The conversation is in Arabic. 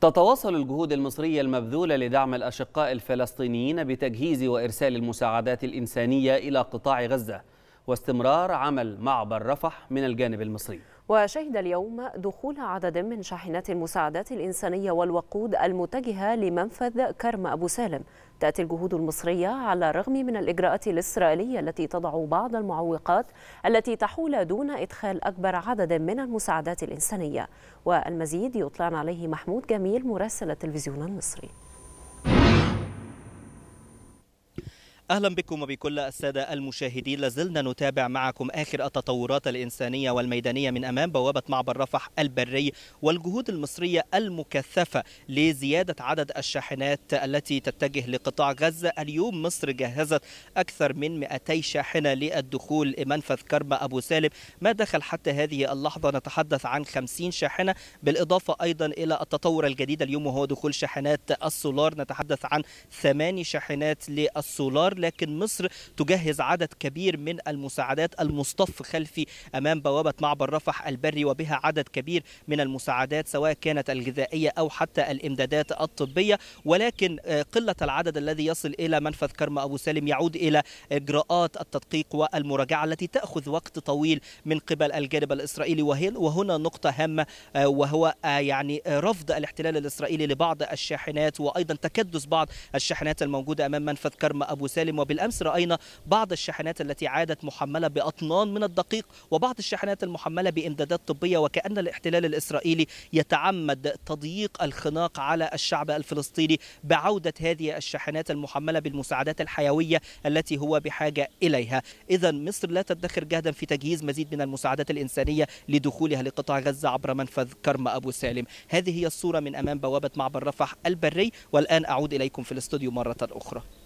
تتواصل الجهود المصرية المبذولة لدعم الأشقاء الفلسطينيين بتجهيز وإرسال المساعدات الإنسانية إلى قطاع غزة واستمرار عمل معبر رفح من الجانب المصري وشهد اليوم دخول عدد من شاحنات المساعدات الإنسانية والوقود المتجهة لمنفذ كرم أبو سالم تأتي الجهود المصرية على الرغم من الإجراءات الإسرائيلية التي تضع بعض المعوقات التي تحول دون إدخال أكبر عدد من المساعدات الإنسانية والمزيد يطلعنا عليه محمود جميل مراسل التلفزيون المصري أهلا بكم وبكل السادة المشاهدين لازلنا نتابع معكم آخر التطورات الإنسانية والميدانية من أمام بوابة معبر رفح البري والجهود المصرية المكثفة لزيادة عدد الشاحنات التي تتجه لقطاع غزة اليوم مصر جهزت أكثر من 200 شاحنة للدخول منفذ كرم أبو سالم ما دخل حتى هذه اللحظة نتحدث عن 50 شاحنة بالإضافة أيضا إلى التطور الجديد اليوم وهو دخول شاحنات السولار نتحدث عن ثماني شاحنات للسولار لكن مصر تجهز عدد كبير من المساعدات المصطف خلفي امام بوابه معبر رفح البري وبها عدد كبير من المساعدات سواء كانت الغذائيه او حتى الامدادات الطبيه ولكن آه، قله العدد الذي يصل الى منفذ كرم ابو سالم يعود الى اجراءات التدقيق والمراجعه التي تاخذ وقت طويل من قبل الجانب الاسرائيلي وهنا نقطه هامه آه، وهو آه، يعني رفض الاحتلال الاسرائيلي لبعض الشاحنات وايضا تكدس بعض الشاحنات الموجوده امام منفذ كرم ابو سالم المعالم وبالأمس رأينا بعض الشاحنات التي عادت محملة بأطنان من الدقيق وبعض الشاحنات المحملة بإمدادات طبية وكأن الاحتلال الإسرائيلي يتعمد تضييق الخناق على الشعب الفلسطيني بعودة هذه الشاحنات المحملة بالمساعدات الحيوية التي هو بحاجة إليها إذا مصر لا تدخر جهدا في تجهيز مزيد من المساعدات الإنسانية لدخولها لقطاع غزة عبر منفذ كرم أبو سالم هذه هي الصورة من أمام بوابة معبر رفح البري والآن أعود إليكم في الاستوديو مرة أخرى